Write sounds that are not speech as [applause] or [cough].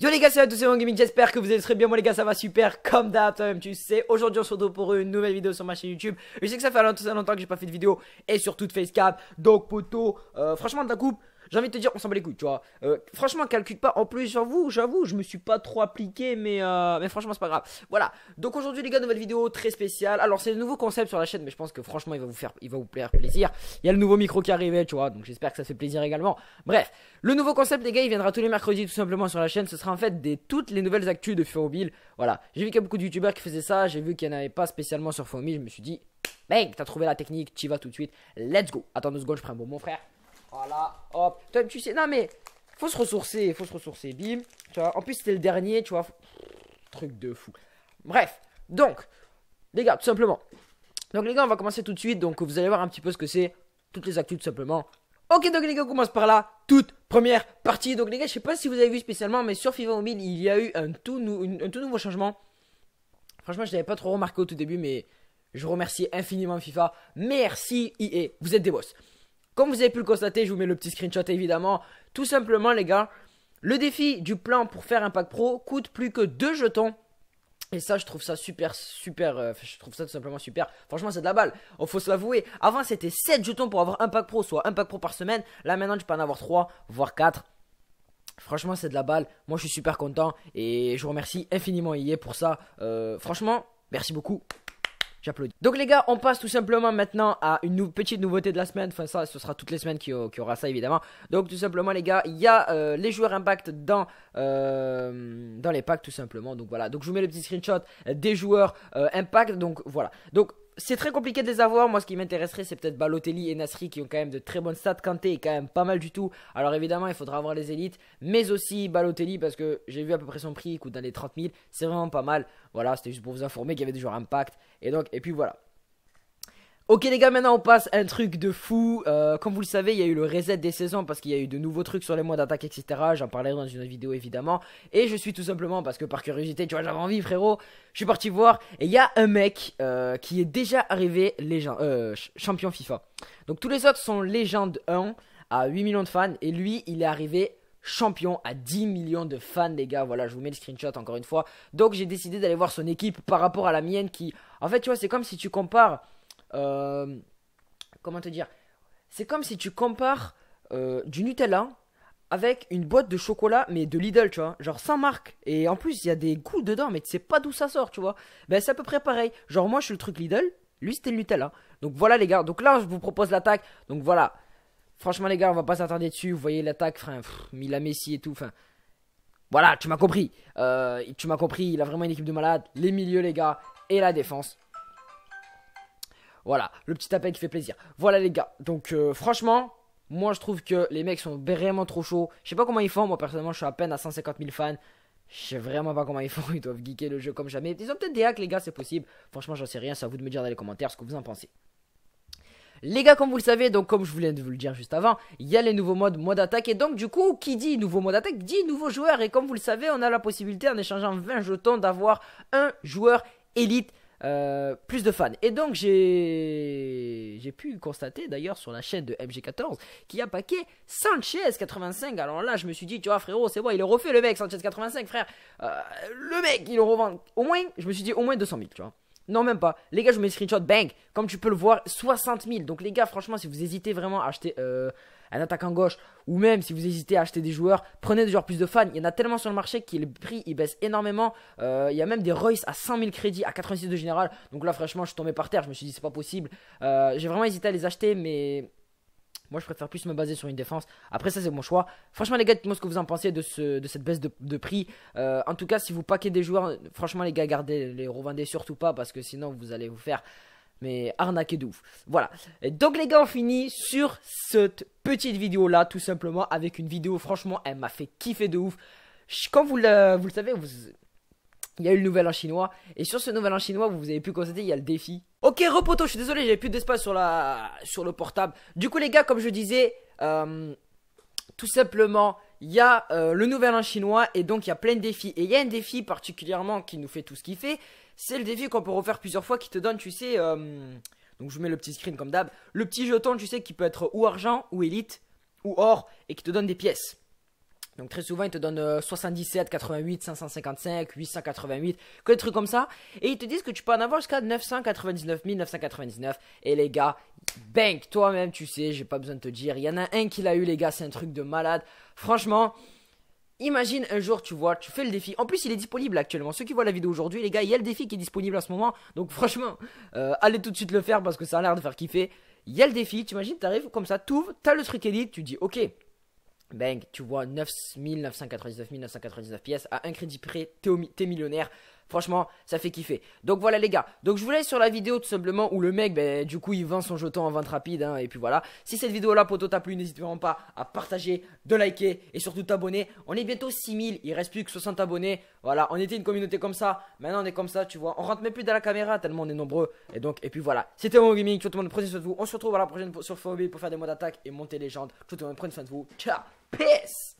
Yo les gars, c'est tous, c'est Gaming, j'espère que vous allez très bien, moi les gars ça va super, comme d'hab, tu sais, aujourd'hui on se retrouve pour une nouvelle vidéo sur ma chaîne YouTube, je sais que ça fait longtemps, longtemps que j'ai pas fait de vidéo, et surtout de facecam, donc poto euh, franchement de la coupe, j'ai envie de te dire, on s'en bat les couilles, tu vois. Euh, franchement, calcule pas. En plus, vous j'avoue, je me suis pas trop appliqué, mais, euh, mais franchement, c'est pas grave. Voilà. Donc aujourd'hui, les gars, nouvelle vidéo très spéciale. Alors, c'est le nouveau concept sur la chaîne, mais je pense que franchement, il va vous faire, il va vous plaire plaisir. Il y a le nouveau micro qui arrivait, tu vois. Donc j'espère que ça fait plaisir également. Bref, le nouveau concept, les gars, il viendra tous les mercredis tout simplement sur la chaîne. Ce sera en fait des toutes les nouvelles actus de Mobile. Voilà. J'ai vu qu'il y a beaucoup de youtubeurs qui faisaient ça. J'ai vu qu'il n'y en avait pas spécialement sur Mobile. Je me suis dit, mec, t'as trouvé la technique, tu vas tout de suite. Let's go. Attends deux secondes, je prends un bon mon frère. Voilà, hop. tu sais, non mais, faut se ressourcer, faut se ressourcer. Bim, tu vois. En plus, c'était le dernier, tu vois. Truc de fou. Bref, donc, les gars, tout simplement. Donc, les gars, on va commencer tout de suite. Donc, vous allez voir un petit peu ce que c'est. Toutes les actus, tout simplement. Ok, donc les gars, on commence par là. Toute première partie. Donc, les gars, je sais pas si vous avez vu spécialement, mais sur FIFA mobile il y a eu un tout, tout nouveau changement. Franchement, je l'avais pas trop remarqué au tout début, mais je remercie infiniment FIFA. Merci, et Vous êtes des boss. Comme vous avez pu le constater, je vous mets le petit screenshot évidemment. Tout simplement les gars, le défi du plan pour faire un pack pro coûte plus que 2 jetons. Et ça, je trouve ça super, super, euh, je trouve ça tout simplement super. Franchement, c'est de la balle. On oh, faut se l'avouer. Avant, c'était 7 jetons pour avoir un pack pro, soit un pack pro par semaine. Là, maintenant, tu peux en avoir 3, voire 4. Franchement, c'est de la balle. Moi, je suis super content. Et je vous remercie infiniment, IE, pour ça. Euh, franchement, merci beaucoup. J'applaudis. Donc les gars, on passe tout simplement maintenant à une petite nouveauté de la semaine. Enfin ça, ce sera toutes les semaines qui, y aura ça évidemment. Donc tout simplement les gars, il y a euh, les joueurs impact dans euh, dans les packs tout simplement. Donc voilà. Donc je vous mets le petit screenshot des joueurs euh, impact. Donc voilà. Donc c'est très compliqué de les avoir. Moi, ce qui m'intéresserait, c'est peut-être Balotelli et Nasri qui ont quand même de très bonnes stats. Kanté est quand même pas mal du tout. Alors évidemment, il faudra avoir les élites, mais aussi Balotelli parce que j'ai vu à peu près son prix, il coûte dans les 30 000. C'est vraiment pas mal. Voilà, c'était juste pour vous informer qu'il y avait toujours un impact. Et donc, et puis voilà. Ok les gars, maintenant on passe un truc de fou. Euh, comme vous le savez, il y a eu le reset des saisons parce qu'il y a eu de nouveaux trucs sur les mois d'attaque, etc. J'en parlerai dans une autre vidéo évidemment. Et je suis tout simplement, parce que par curiosité, tu vois, j'avais envie frérot, je suis parti voir. Et il y a un mec euh, qui est déjà arrivé euh, champion FIFA. Donc tous les autres sont légende 1 à 8 millions de fans. Et lui, il est arrivé champion à 10 millions de fans, les gars. Voilà, je vous mets le screenshot encore une fois. Donc j'ai décidé d'aller voir son équipe par rapport à la mienne qui... En fait, tu vois, c'est comme si tu compares euh, comment te dire C'est comme si tu compares euh, du Nutella avec une boîte de chocolat, mais de Lidl, tu vois, genre sans marque. Et en plus, il y a des goûts dedans, mais tu sais pas d'où ça sort, tu vois. Ben, c'est à peu près pareil. Genre, moi, je suis le truc Lidl, lui, c'était le Nutella. Donc voilà, les gars. Donc là, je vous propose l'attaque. Donc voilà. Franchement, les gars, on va pas s'attarder dessus. Vous voyez l'attaque, frère, Mila Messi et tout, enfin. Voilà, tu m'as compris. Euh, tu m'as compris, il a vraiment une équipe de malades. Les milieux, les gars, et la défense. Voilà, le petit appel qui fait plaisir. Voilà les gars, donc euh, franchement, moi je trouve que les mecs sont vraiment trop chauds. Je sais pas comment ils font, moi personnellement je suis à peine à 150 000 fans. Je sais vraiment pas comment ils font, [laughs] ils doivent geeker le jeu comme jamais. Ils ont peut-être des hacks les gars, c'est possible. Franchement j'en sais rien, c'est à vous de me dire dans les commentaires ce que vous en pensez. Les gars, comme vous le savez, donc comme je voulais vous le dire juste avant, il y a les nouveaux modes, mode attaque, et donc du coup, qui dit nouveau mode attaque, dit nouveau joueur, et comme vous le savez, on a la possibilité en échangeant 20 jetons d'avoir un joueur élite euh, plus de fans. Et donc j'ai pu constater d'ailleurs sur la chaîne de MG14 qu'il y a paquet Sanchez85. Alors là je me suis dit, tu vois frérot, c'est bon, il est refait le mec Sanchez85 frère. Euh, le mec, il le revend au moins, je me suis dit au moins 200 000, tu vois. Non, même pas. Les gars, je vous mets screenshot. Bang Comme tu peux le voir, 60 000. Donc, les gars, franchement, si vous hésitez vraiment à acheter euh, un attaquant gauche ou même si vous hésitez à acheter des joueurs, prenez des joueurs plus de fans. Il y en a tellement sur le marché que le prix ils baisse énormément. Euh, il y a même des Royce à 000 crédits à 86 de général. Donc là, franchement, je suis tombé par terre. Je me suis dit, c'est pas possible. Euh, j'ai vraiment hésité à les acheter, mais moi, je préfère plus me baser sur une défense. Après, ça, c'est mon choix. Franchement, les gars, dites-moi ce que vous en pensez de, cette baisse de, prix. Euh, en tout cas, si vous paquez des joueurs, franchement, les gars, gardez, les revendez surtout pas parce que sinon, vous allez vous faire mais arnaquer de ouf. Voilà. donc les gars, on finit sur cette petite vidéo là, tout simplement, avec une vidéo, franchement, elle m'a fait kiffer de ouf. Quand vous vous le savez, vous, il y a eu le nouvel an chinois. Et sur ce nouvel an chinois, vous avez pu constater, il y a le défi. Ok, repoto, je suis désolé, j'avais plus d'espace sur, la... sur le portable. Du coup, les gars, comme je disais, euh, tout simplement, il y a euh, le nouvel an chinois et donc il y a plein de défis. Et il y a un défi particulièrement qui nous fait tout ce qu'il fait. C'est le défi qu'on peut refaire plusieurs fois qui te donne, tu sais, euh, donc je vous mets le petit screen comme d'hab, le petit jeton, tu sais, qui peut être ou argent ou élite ou or et qui te donne des pièces. Donc très souvent, ils te donnent 77, 88, 555, 888, que des trucs comme ça. Et ils te disent que tu peux en avoir jusqu'à 999 999. Et les gars, bank, toi-même, tu sais, j'ai pas besoin de te dire. Il y en a un qui l'a eu, les gars, c'est un truc de malade. Franchement, Imagine un jour, tu vois, tu fais le défi. En plus, il est disponible actuellement. Ceux qui voient la vidéo aujourd'hui, les gars, il y a le défi qui est disponible en ce moment. Donc, franchement, euh, allez tout de suite le faire parce que ça a l'air de faire kiffer. Il y a le défi, tu imagines, t'arrives comme ça, t'ouvres, t'as le truc élite, tu dis, ok, Bang, tu vois 9 999 999 pièces à un crédit prêt, t'es millionnaire. Franchement, ça fait kiffer. Donc voilà les gars. Donc je vous laisse sur la vidéo tout simplement où le mec, ben, du coup, il vend son jeton en vente rapide. Hein, et puis voilà. Si cette vidéo là, poto, t'a plu, n'hésite pas à partager, de liker et surtout t'abonner. On est bientôt 6000. Il reste plus que 60 abonnés. Voilà, on était une communauté comme ça. Maintenant, on est comme ça, tu vois. On rentre même plus dans la caméra tellement on est nombreux. Et donc, et puis voilà. C'était mon gaming. Tout le monde, prenez soin de vous. On se retrouve à la prochaine sur Fobie pour faire des modes d'attaque et monter les jambes. Tout le monde, prenez soin de vous. Ciao. Peace.